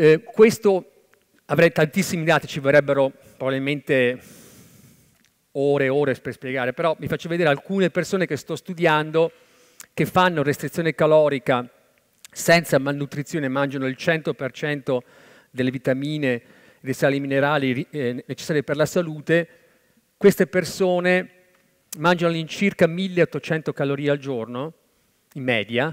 Eh, questo avrei tantissimi dati, ci vorrebbero probabilmente ore e ore per spiegare, però vi faccio vedere alcune persone che sto studiando che fanno restrizione calorica senza malnutrizione, mangiano il 100% delle vitamine e dei sali minerali eh, necessari per la salute, queste persone mangiano all'incirca 1800 calorie al giorno, in media,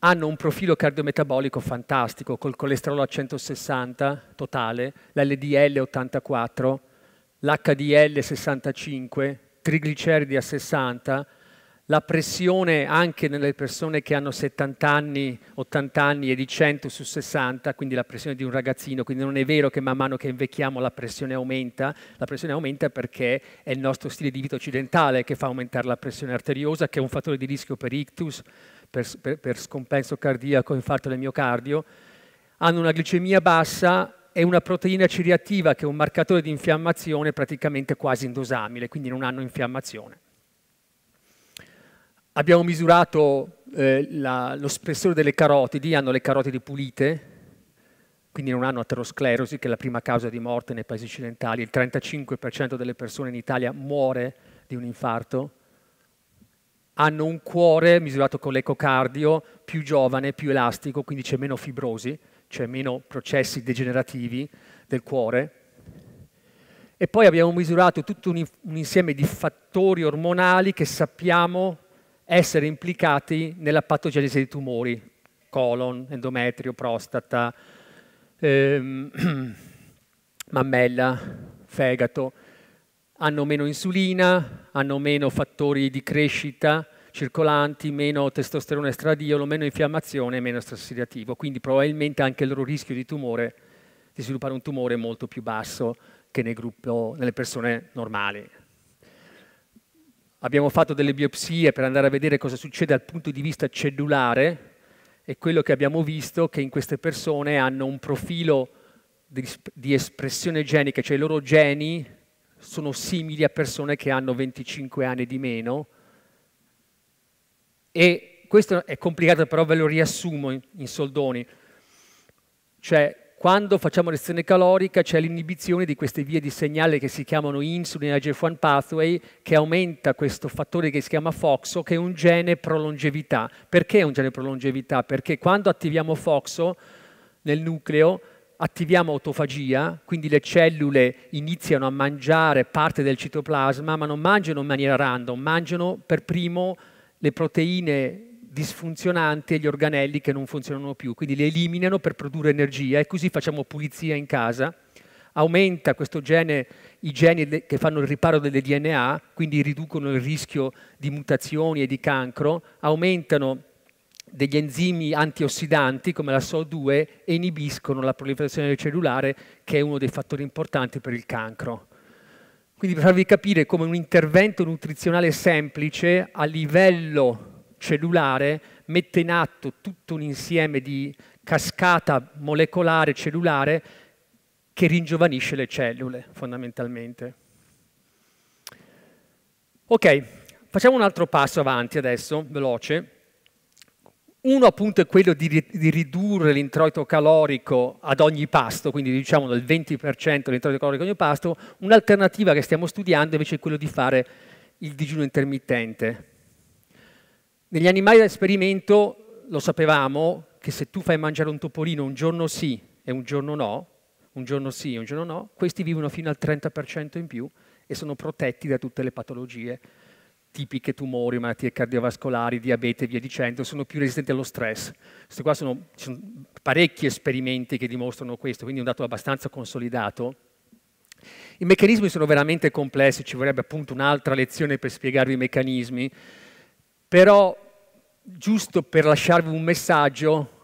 hanno un profilo cardiometabolico fantastico, col colesterolo a 160 totale, l'LDL 84, l'HDL 65, trigliceridi a 60, la pressione anche nelle persone che hanno 70 anni, 80 anni e di 100 su 60, quindi la pressione di un ragazzino, quindi non è vero che man mano che invecchiamo la pressione aumenta, la pressione aumenta perché è il nostro stile di vita occidentale che fa aumentare la pressione arteriosa, che è un fattore di rischio per ictus, per, per, per scompenso cardiaco, infarto del miocardio, hanno una glicemia bassa e una proteina ciriattiva che è un marcatore di infiammazione praticamente quasi indosabile, quindi non hanno infiammazione. Abbiamo misurato eh, la, lo spessore delle carotidi, hanno le carotidi pulite, quindi non hanno aterosclerosi, che è la prima causa di morte nei paesi occidentali. Il 35% delle persone in Italia muore di un infarto hanno un cuore misurato con l'ecocardio più giovane, più elastico, quindi c'è meno fibrosi, c'è meno processi degenerativi del cuore. E poi abbiamo misurato tutto un, un insieme di fattori ormonali che sappiamo essere implicati nella patogenesi dei tumori, colon, endometrio, prostata, ehm, mammella, fegato hanno meno insulina, hanno meno fattori di crescita circolanti, meno testosterone stradiolo, meno infiammazione e meno stress ossidativo. Quindi probabilmente anche il loro rischio di tumore, di sviluppare un tumore è molto più basso che nel gruppo, nelle persone normali. Abbiamo fatto delle biopsie per andare a vedere cosa succede dal punto di vista cellulare e quello che abbiamo visto è che in queste persone hanno un profilo di espressione genica, cioè i loro geni sono simili a persone che hanno 25 anni di meno. E questo è complicato, però ve lo riassumo in, in soldoni. Cioè, quando facciamo lezione calorica c'è l'inibizione di queste vie di segnale che si chiamano insulin e GF1 pathway che aumenta questo fattore che si chiama FOXO che è un gene prolongevità. Perché è un gene prolongevità? Perché quando attiviamo FOXO nel nucleo attiviamo autofagia, quindi le cellule iniziano a mangiare parte del citoplasma, ma non mangiano in maniera random, mangiano per primo le proteine disfunzionanti e gli organelli che non funzionano più, quindi le eliminano per produrre energia e così facciamo pulizia in casa. Aumenta questo gene, i geni che fanno il riparo delle DNA, quindi riducono il rischio di mutazioni e di cancro, aumentano degli enzimi antiossidanti come la SO2 e inibiscono la proliferazione cellulare che è uno dei fattori importanti per il cancro. Quindi per farvi capire come un intervento nutrizionale semplice a livello cellulare mette in atto tutto un insieme di cascata molecolare cellulare che ringiovanisce le cellule fondamentalmente. Ok, facciamo un altro passo avanti adesso, veloce uno appunto è quello di, di ridurre l'introito calorico ad ogni pasto, quindi diciamo del 20% l'introito calorico ad ogni pasto. Un'alternativa che stiamo studiando invece è quello di fare il digiuno intermittente. Negli animali da esperimento lo sapevamo che se tu fai mangiare un topolino un giorno sì e un giorno no, un giorno sì e un giorno no, questi vivono fino al 30% in più e sono protetti da tutte le patologie tipiche tumori, malattie cardiovascolari, diabete e via dicendo, sono più resistenti allo stress. Questi qua sono, sono parecchi esperimenti che dimostrano questo, quindi è un dato abbastanza consolidato. I meccanismi sono veramente complessi, ci vorrebbe appunto un'altra lezione per spiegarvi i meccanismi, però giusto per lasciarvi un messaggio,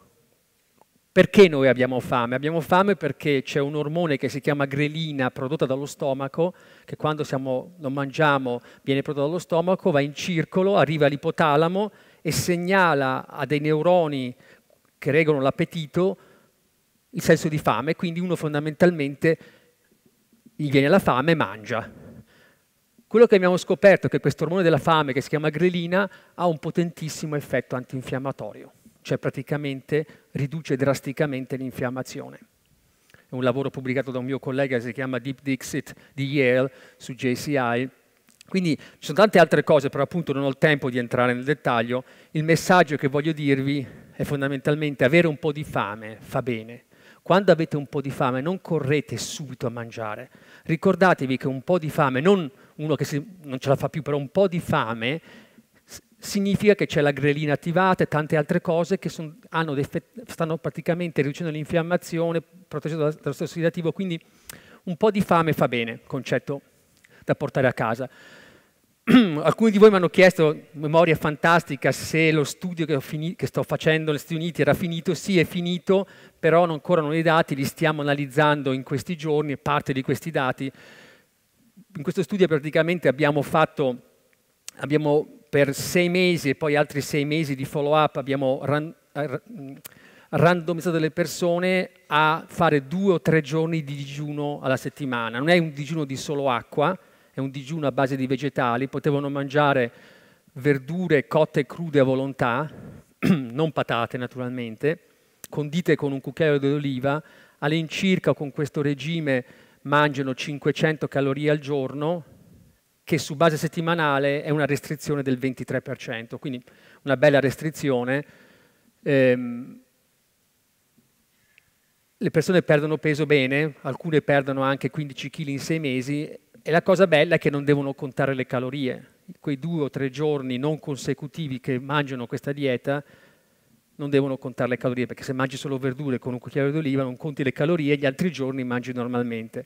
perché noi abbiamo fame? Abbiamo fame perché c'è un ormone che si chiama grelina prodotta dallo stomaco, che quando siamo, non mangiamo viene prodotto dallo stomaco, va in circolo, arriva all'ipotalamo e segnala a dei neuroni che regolano l'appetito il senso di fame, quindi uno fondamentalmente gli viene la fame e mangia. Quello che abbiamo scoperto è che questo ormone della fame, che si chiama grelina, ha un potentissimo effetto antinfiammatorio cioè praticamente riduce drasticamente l'infiammazione. È un lavoro pubblicato da un mio collega che si chiama Deep Dixit di Yale su JCI. Quindi ci sono tante altre cose, però appunto non ho il tempo di entrare nel dettaglio. Il messaggio che voglio dirvi è fondamentalmente avere un po' di fame fa bene. Quando avete un po' di fame non correte subito a mangiare. Ricordatevi che un po' di fame, non uno che si, non ce la fa più, però un po' di fame significa che c'è la grelina attivata e tante altre cose che son, stanno praticamente riducendo l'infiammazione, proteggendo dallo stress ossidativo, quindi un po' di fame fa bene, concetto da portare a casa. Alcuni di voi mi hanno chiesto, memoria fantastica, se lo studio che, che sto facendo negli Stati Uniti era finito. Sì, è finito, però non corrono i dati, li stiamo analizzando in questi giorni, parte di questi dati. In questo studio praticamente abbiamo fatto, abbiamo per sei mesi e poi altri sei mesi di follow-up abbiamo ran eh, mm, randomizzato le persone a fare due o tre giorni di digiuno alla settimana. Non è un digiuno di solo acqua, è un digiuno a base di vegetali. Potevano mangiare verdure cotte e crude a volontà, non patate naturalmente, condite con un cucchiaio d'oliva, all'incirca con questo regime mangiano 500 calorie al giorno, che su base settimanale è una restrizione del 23%, quindi una bella restrizione. Ehm, le persone perdono peso bene, alcune perdono anche 15 kg in sei mesi e la cosa bella è che non devono contare le calorie. Quei due o tre giorni non consecutivi che mangiano questa dieta non devono contare le calorie, perché se mangi solo verdure con un cucchiaio d'oliva non conti le calorie, e gli altri giorni mangi normalmente.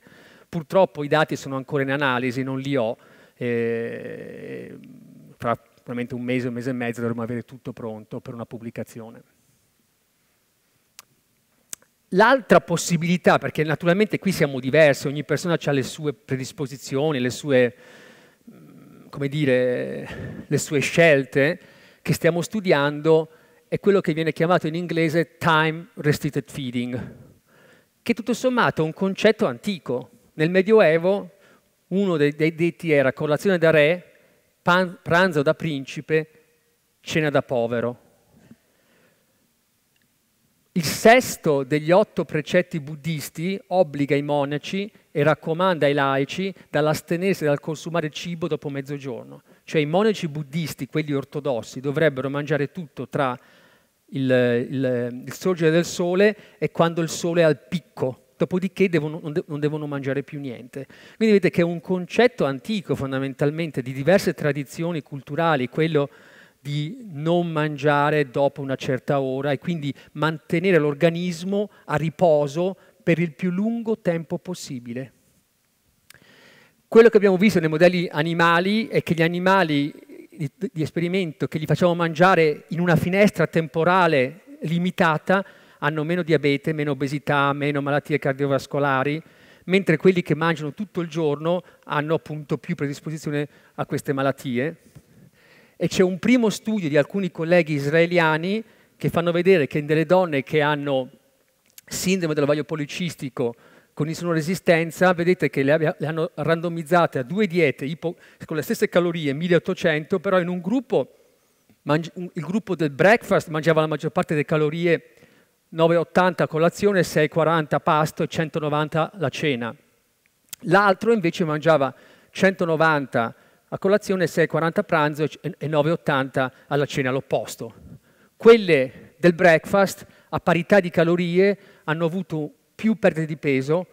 Purtroppo i dati sono ancora in analisi, non li ho, e fra probabilmente un mese, un mese e mezzo dovremo avere tutto pronto per una pubblicazione. L'altra possibilità, perché naturalmente qui siamo diversi, ogni persona ha le sue predisposizioni, le sue, mm, dire, le sue scelte che stiamo studiando, è quello che viene chiamato in inglese time restricted feeding, che tutto sommato è un concetto antico. Nel Medioevo uno dei, dei detti era colazione da re, pan, pranzo da principe, cena da povero. Il sesto degli otto precetti buddisti obbliga i monaci e raccomanda ai laici dall'astenersi dal consumare cibo dopo mezzogiorno. Cioè i monaci buddisti, quelli ortodossi, dovrebbero mangiare tutto tra il, il, il sorgere del sole e quando il sole è al picco, dopodiché devono, non devono mangiare più niente. Quindi vedete che è un concetto antico fondamentalmente di diverse tradizioni culturali, quello di non mangiare dopo una certa ora e quindi mantenere l'organismo a riposo per il più lungo tempo possibile. Quello che abbiamo visto nei modelli animali è che gli animali di, di esperimento che gli facciamo mangiare in una finestra temporale limitata hanno meno diabete, meno obesità, meno malattie cardiovascolari, mentre quelli che mangiano tutto il giorno hanno appunto più predisposizione a queste malattie. E c'è un primo studio di alcuni colleghi israeliani che fanno vedere che nelle donne che hanno sindrome dell'ovaio policistico con insulino vedete che le, abbia, le, hanno randomizzate a due diete ipo, con le stesse calorie, 1800, però in un gruppo, il gruppo del breakfast mangiava la maggior parte delle calorie 9,80 colazione, 6,40 pasto e 190 la cena. L'altro invece mangiava 190 a colazione, 6,40 pranzo e 9,80 alla cena, l'opposto. Quelle del breakfast, a parità di calorie, hanno avuto più perdite di peso,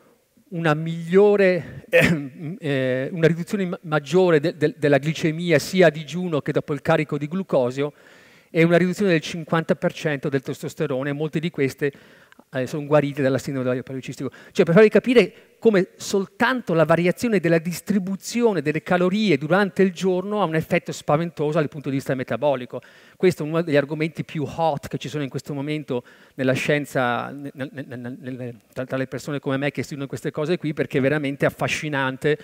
una, migliore, eh, una riduzione maggiore de de della glicemia sia a digiuno che dopo il carico di glucosio e una riduzione del 50% del testosterone, molte di queste eh, sono guarite dalla sindrome palicistico. Cioè, per farvi capire come soltanto la variazione della distribuzione delle calorie durante il giorno ha un effetto spaventoso dal punto di vista metabolico. Questo è uno degli argomenti più hot che ci sono in questo momento nella scienza, nel, nel, nel, tra le persone come me che studiano queste cose qui, perché è veramente affascinante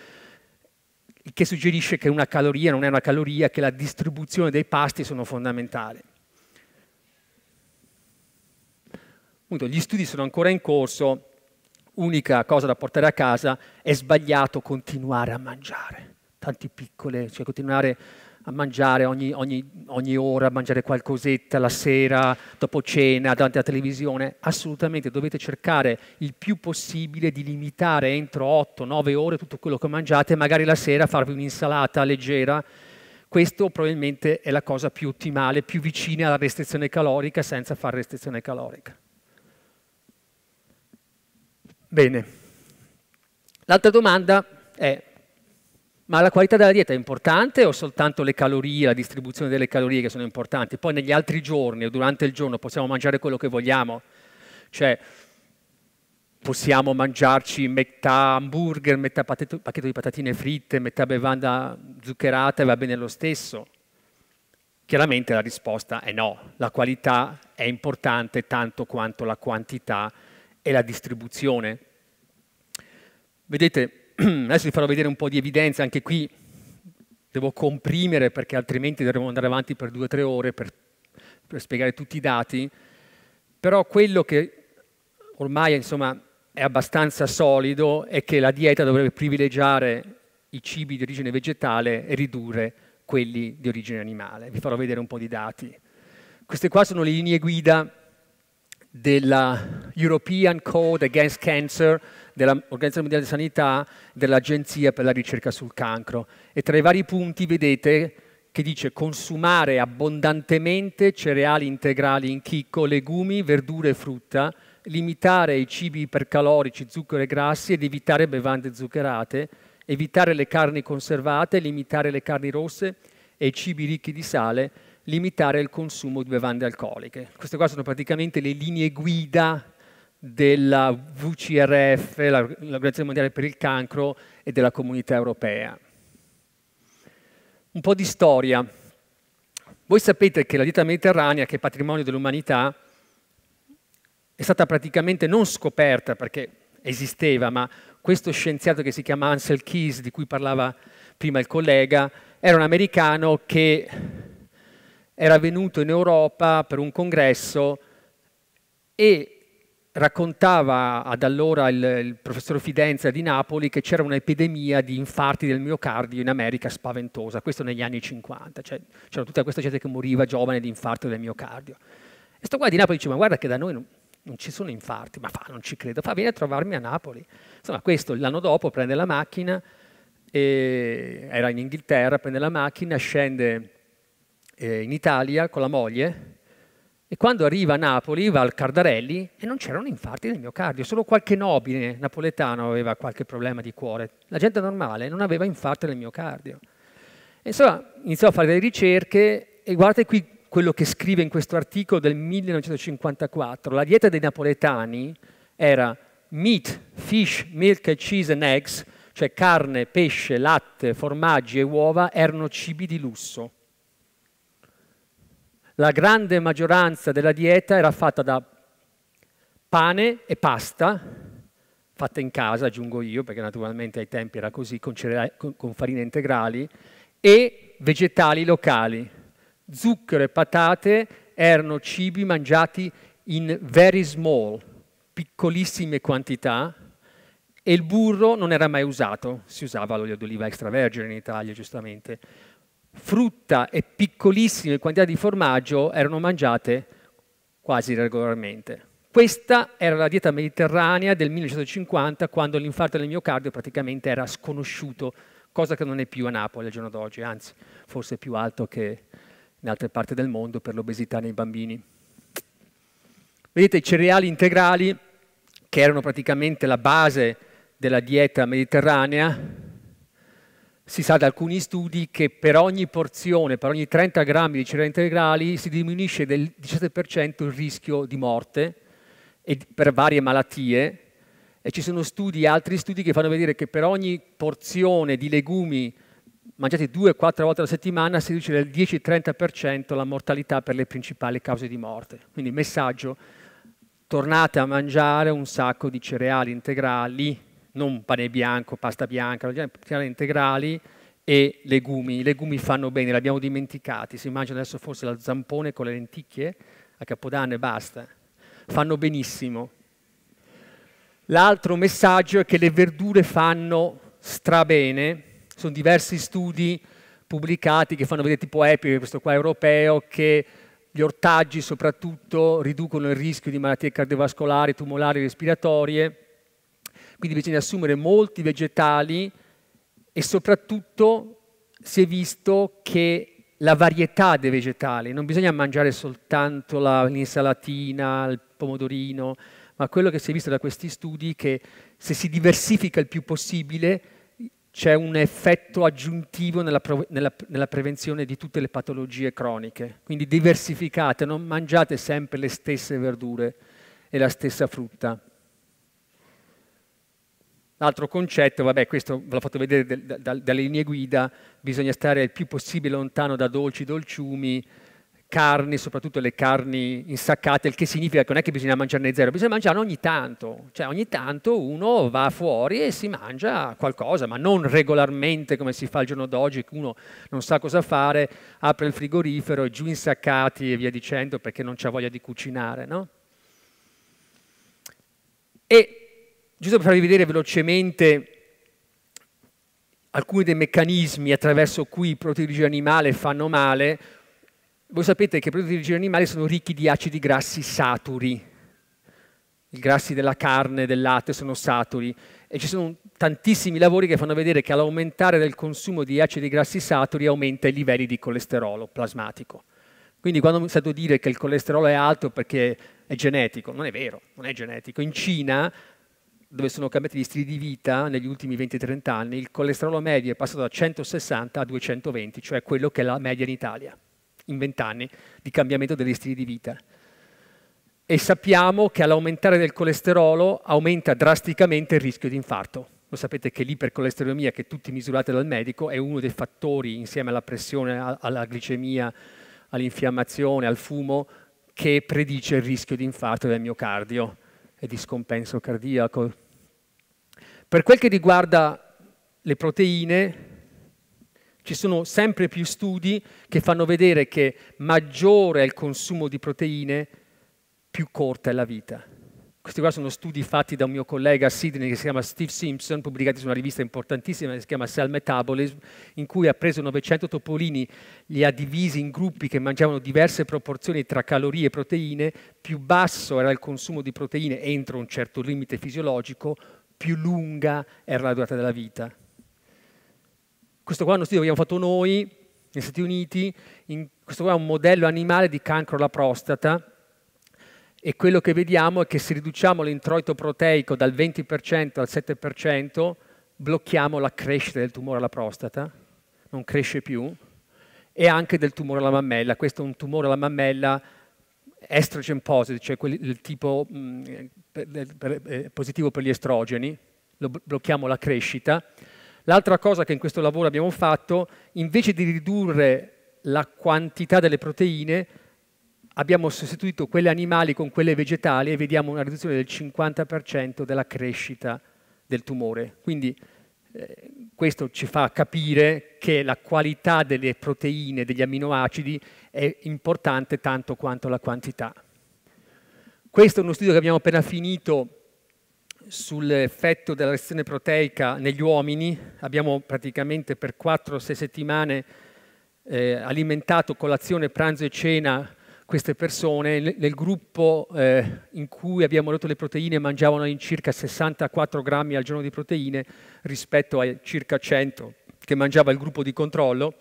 il che suggerisce che una caloria non è una caloria, che la distribuzione dei pasti sono fondamentali. Gli studi sono ancora in corso, unica cosa da portare a casa è sbagliato continuare a mangiare. Tanti piccole, cioè continuare a mangiare ogni, ogni, ogni ora, a mangiare qualcosetta la sera, dopo cena, davanti alla televisione. Assolutamente dovete cercare il più possibile di limitare entro 8-9 ore tutto quello che mangiate, magari la sera farvi un'insalata leggera. Questo probabilmente è la cosa più ottimale, più vicina alla restrizione calorica senza fare restrizione calorica. Bene. L'altra domanda è ma la qualità della dieta è importante o soltanto le calorie, la distribuzione delle calorie che sono importanti? Poi negli altri giorni o durante il giorno possiamo mangiare quello che vogliamo? Cioè, possiamo mangiarci metà hamburger, metà pacchetto, pacchetto di patatine fritte, metà bevanda zuccherata e va bene lo stesso? Chiaramente la risposta è no, la qualità è importante tanto quanto la quantità e la distribuzione. Vedete, adesso vi farò vedere un po' di evidenza, anche qui devo comprimere perché altrimenti dovremmo andare avanti per due o tre ore per, per spiegare tutti i dati, però quello che ormai insomma, è abbastanza solido è che la dieta dovrebbe privilegiare i cibi di origine vegetale e ridurre quelli di origine animale. Vi farò vedere un po' di dati. Queste qua sono le linee guida della European Code Against Cancer dell'Organizzazione Mondiale della Sanità, dell'Agenzia per la ricerca sul cancro. E tra i vari punti vedete che dice consumare abbondantemente cereali integrali in chicco, legumi, verdure e frutta, limitare i cibi ipercalorici, zucchero e grassi ed evitare bevande zuccherate, evitare le carni conservate, limitare le carni rosse e i cibi ricchi di sale, limitare il consumo di bevande alcoliche. Queste qua sono praticamente le linee guida della VCRF, l'Organizzazione Mondiale per il Cancro, e della Comunità Europea. Un po' di storia. Voi sapete che la dieta mediterranea, che è patrimonio dell'umanità, è stata praticamente non scoperta perché esisteva, ma questo scienziato che si chiama Ansel Keys, di cui parlava prima il collega, era un americano che era venuto in Europa per un congresso e raccontava ad allora il, il professor Fidenza di Napoli che c'era un'epidemia di infarti del miocardio in America spaventosa, questo negli anni 50, cioè c'era tutta questa gente che moriva giovane di infarto del miocardio. E sto qua di Napoli e dice, ma guarda che da noi non, non ci sono infarti, ma fa, non ci credo, fa, vieni a trovarmi a Napoli. Insomma, questo l'anno dopo prende la macchina, era in Inghilterra, prende la macchina, scende eh, in Italia con la moglie, e quando arriva a Napoli, va al Cardarelli e non c'erano infarti mio cardio, solo qualche nobile napoletano aveva qualche problema di cuore. La gente normale non aveva infarti del miocardio. E insomma, iniziò a fare delle ricerche e guardate qui quello che scrive in questo articolo del 1954. La dieta dei napoletani era meat, fish, milk, cheese and eggs, cioè carne, pesce, latte, formaggi e uova, erano cibi di lusso la grande maggioranza della dieta era fatta da pane e pasta, fatta in casa, aggiungo io, perché naturalmente ai tempi era così, con, cereali, con, con farine integrali, e vegetali locali. Zucchero e patate erano cibi mangiati in very small, piccolissime quantità, e il burro non era mai usato, si usava l'olio d'oliva extravergine in Italia, giustamente frutta e piccolissime quantità di formaggio erano mangiate quasi regolarmente. Questa era la dieta mediterranea del 1950, quando l'infarto del miocardio praticamente era sconosciuto, cosa che non è più a Napoli al giorno d'oggi, anzi forse è più alto che in altre parti del mondo per l'obesità nei bambini. Vedete i cereali integrali, che erano praticamente la base della dieta mediterranea, si sa da alcuni studi che per ogni porzione, per ogni 30 grammi di cereali integrali si diminuisce del 17% il rischio di morte per varie malattie e ci sono studi, altri studi che fanno vedere che per ogni porzione di legumi mangiati 2-4 volte alla settimana si riduce del 10-30% la mortalità per le principali cause di morte. Quindi messaggio, tornate a mangiare un sacco di cereali integrali non pane bianco, pasta bianca, chiare integrali e legumi. I legumi fanno bene, li abbiamo dimenticati, si mangiano adesso forse la zampone con le lenticchie a Capodanno e basta. Fanno benissimo. L'altro messaggio è che le verdure fanno strabene, sono diversi studi pubblicati che fanno vedere tipo Epic, questo qua europeo, che gli ortaggi soprattutto riducono il rischio di malattie cardiovascolari, tumolari, respiratorie quindi bisogna assumere molti vegetali e soprattutto si è visto che la varietà dei vegetali, non bisogna mangiare soltanto l'insalatina, il pomodorino, ma quello che si è visto da questi studi è che se si diversifica il più possibile c'è un effetto aggiuntivo nella, nella, nella, prevenzione di tutte le patologie croniche. Quindi diversificate, non mangiate sempre le stesse verdure e la stessa frutta. L'altro concetto, vabbè, questo ve l'ho fatto vedere da, da, dalle linee guida, bisogna stare il più possibile lontano da dolci, dolciumi, carni, soprattutto le carni insaccate, il che significa che non è che bisogna mangiarne zero, bisogna mangiarne ogni tanto, cioè ogni tanto uno va fuori e si mangia qualcosa, ma non regolarmente come si fa il giorno d'oggi, che uno non sa cosa fare, apre il frigorifero, giù insaccati e via dicendo perché non c'ha voglia di cucinare, no? E Giusto per farvi vedere velocemente alcuni dei meccanismi attraverso cui i prodotti di origine animale fanno male, voi sapete che i prodotti di origine animale sono ricchi di acidi grassi saturi. I grassi della carne, del latte sono saturi e ci sono tantissimi lavori che fanno vedere che all'aumentare del consumo di acidi grassi saturi aumenta i livelli di colesterolo plasmatico. Quindi quando mi è stato dire che il colesterolo è alto perché è genetico, non è vero, non è genetico. In Cina dove sono cambiati gli stili di vita negli ultimi 20-30 anni, il colesterolo medio è passato da 160 a 220, cioè quello che è la media in Italia, in 20 anni di cambiamento degli stili di vita. E sappiamo che all'aumentare del colesterolo aumenta drasticamente il rischio di infarto. Lo sapete che l'ipercolesterolemia, che tutti misurate dal medico, è uno dei fattori, insieme alla pressione, alla glicemia, all'infiammazione, al fumo, che predice il rischio di infarto del miocardio e di scompenso cardiaco. Per quel che riguarda le proteine, ci sono sempre più studi che fanno vedere che maggiore è il consumo di proteine, più corta è la vita. Questi qua sono studi fatti da un mio collega a Sydney che si chiama Steve Simpson, pubblicati su una rivista importantissima che si chiama Cell Metabolism, in cui ha preso 900 topolini, li ha divisi in gruppi che mangiavano diverse proporzioni tra calorie e proteine, più basso era il consumo di proteine entro un certo limite fisiologico, più lunga era la durata della vita. Questo qua è uno studio che abbiamo fatto noi negli Stati Uniti, in, questo qua è un modello animale di cancro alla prostata, e quello che vediamo è che se riduciamo l'introito proteico dal 20% al 7%, blocchiamo la crescita del tumore alla prostata, non cresce più, e anche del tumore alla mammella. Questo è un tumore alla mammella estrogen positive, cioè quel, il tipo mh, mm, per, per, eh, positivo per gli estrogeni, Lo blocchiamo la crescita. L'altra cosa che in questo lavoro abbiamo fatto, invece di ridurre la quantità delle proteine, abbiamo sostituito quelle animali con quelle vegetali e vediamo una riduzione del 50% della crescita del tumore. Quindi eh, questo ci fa capire che la qualità delle proteine, degli aminoacidi, è importante tanto quanto la quantità. Questo è uno studio che abbiamo appena finito sull'effetto della restrizione proteica negli uomini. Abbiamo praticamente per 4-6 settimane eh, alimentato colazione, pranzo e cena queste persone nel gruppo eh, in cui abbiamo detto le proteine mangiavano circa 64 grammi al giorno di proteine rispetto ai circa 100 che mangiava il gruppo di controllo,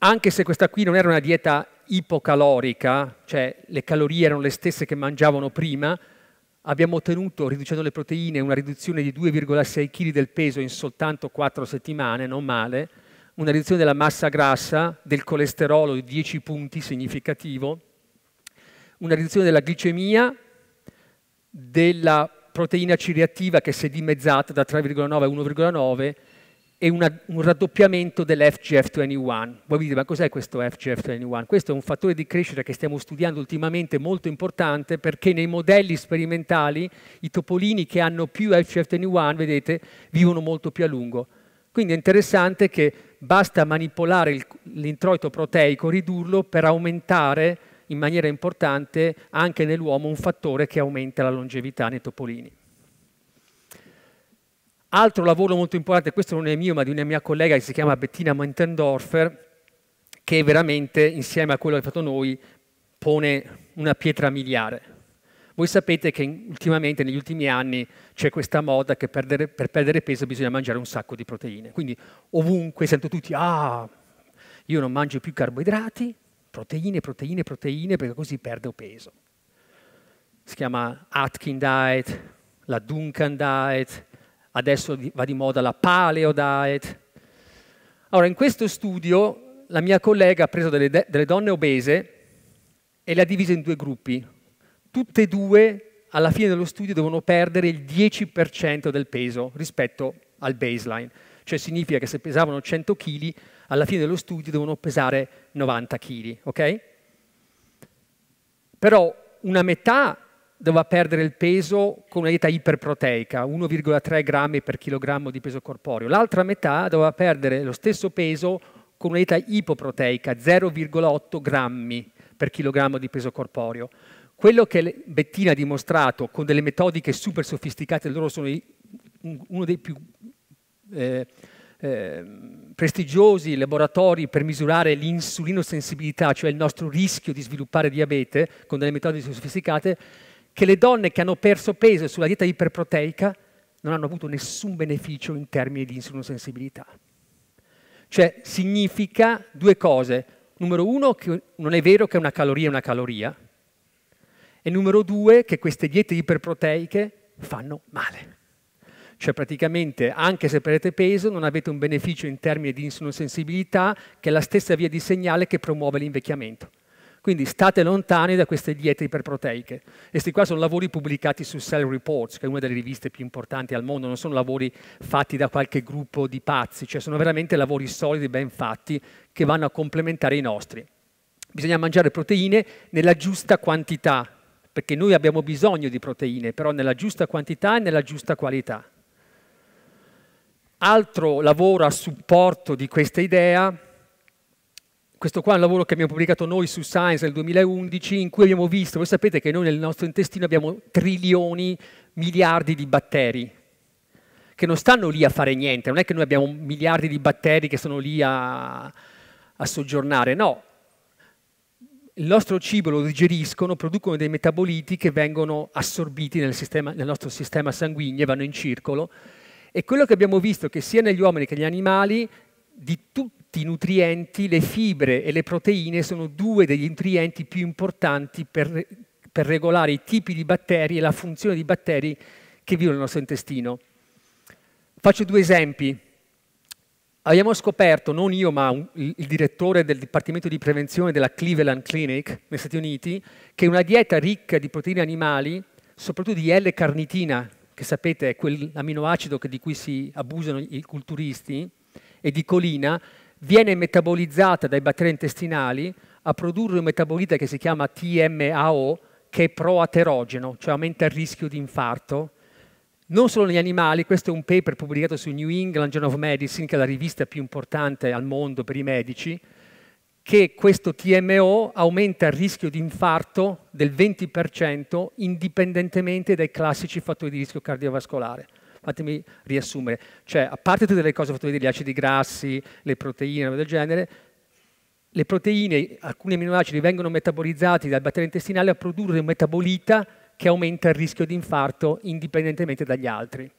anche se questa qui non era una dieta ipocalorica, cioè le calorie erano le stesse che mangiavano prima, abbiamo ottenuto, riducendo le proteine, una riduzione di 2,6 kg del peso in soltanto 4 settimane, non male, una riduzione della massa grassa, del colesterolo di 10 punti significativo, una riduzione della glicemia, della proteina C reattiva che si è dimezzata da 3,9 a 1,9 e una, un raddoppiamento dell'FGF21. Voi vi dite, ma cos'è questo FGF21? Questo è un fattore di crescita che stiamo studiando ultimamente molto importante perché nei modelli sperimentali i topolini che hanno più FGF21, vedete, vivono molto più a lungo. Quindi è interessante che basta manipolare l'introito proteico, ridurlo per aumentare in maniera importante anche nell'uomo un fattore che aumenta la longevità nei topolini. Altro lavoro molto importante, questo non è mio ma di una mia collega che si chiama Bettina Montendorfer, che veramente insieme a quello che abbiamo fatto noi pone una pietra miliare. Voi sapete che ultimamente, negli ultimi anni, c'è questa moda che perdere, per perdere peso bisogna mangiare un sacco di proteine. Quindi ovunque sento tutti, ah, io non mangio più carboidrati, proteine, proteine, proteine, perché così perdo peso. Si chiama Atkin Diet, la Duncan Diet, adesso va di moda la Paleo Diet. Allora, in questo studio la mia collega ha preso delle, delle donne obese e le ha divise in due gruppi, tutte e due alla fine dello studio devono perdere il 10% del peso rispetto al baseline. Cioè significa che se pesavano 100 kg, alla fine dello studio devono pesare 90 kg, ok? Però una metà doveva perdere il peso con una dieta iperproteica, 1,3 grammi per chilogrammo di peso corporeo. L'altra metà doveva perdere lo stesso peso con una dieta ipoproteica, 0,8 grammi per chilogrammo di peso corporeo. Quello che Bettina ha dimostrato con delle metodiche super sofisticate, loro sono i, uno dei più eh, eh, prestigiosi laboratori per misurare l'insulinosensibilità, cioè il nostro rischio di sviluppare diabete con delle metodiche sofisticate, che le donne che hanno perso peso sulla dieta iperproteica non hanno avuto nessun beneficio in termini di insulinosensibilità. Cioè significa due cose. Numero uno, che non è vero che una caloria è una caloria, e numero due, che queste diete iperproteiche fanno male. Cioè praticamente anche se perdete peso non avete un beneficio in termini di insulinsensibilità che è la stessa via di segnale che promuove l'invecchiamento. Quindi state lontani da queste diete iperproteiche. Questi qua sono lavori pubblicati su Cell Reports, che è una delle riviste più importanti al mondo, non sono lavori fatti da qualche gruppo di pazzi, cioè sono veramente lavori solidi, ben fatti, che vanno a complementare i nostri. Bisogna mangiare proteine nella giusta quantità, perché noi abbiamo bisogno di proteine, però nella giusta quantità e nella giusta qualità. Altro lavoro a supporto di questa idea, questo qua è un lavoro che abbiamo pubblicato noi su Science nel 2011, in cui abbiamo visto, voi sapete che noi nel nostro intestino abbiamo trilioni, miliardi di batteri, che non stanno lì a fare niente, non è che noi abbiamo miliardi di batteri che sono lì a, a soggiornare, no, il nostro cibo lo digeriscono, producono dei metaboliti che vengono assorbiti nel, sistema, nel nostro sistema sanguigno e vanno in circolo. E quello che abbiamo visto è che sia negli uomini che negli animali, di tutti i nutrienti, le fibre e le proteine sono due degli nutrienti più importanti per, per regolare i tipi di batteri e la funzione di batteri che vivono nel nostro intestino. Faccio due esempi abbiamo scoperto, non io ma un, il direttore del Dipartimento di Prevenzione della Cleveland Clinic negli Stati Uniti, che una dieta ricca di proteine animali, soprattutto di L-carnitina, che sapete è quell'aminoacido di cui si abusano i culturisti, e di colina, viene metabolizzata dai batteri intestinali a produrre un metabolita che si chiama TMAO, che è proaterogeno, cioè aumenta il rischio di infarto, non solo negli animali, questo è un paper pubblicato su New England Journal of Medicine, che è la rivista più importante al mondo per i medici, che questo TMO aumenta il rischio di infarto del 20% indipendentemente dai classici fattori di rischio cardiovascolare. Fatemi riassumere, cioè a parte tutte le cose, gli acidi grassi, le proteine, del genere, le proteine, alcuni aminoacidi vengono metabolizzati dal batterio intestinale a produrre un metabolita che aumenta il rischio di infarto indipendentemente dagli altri.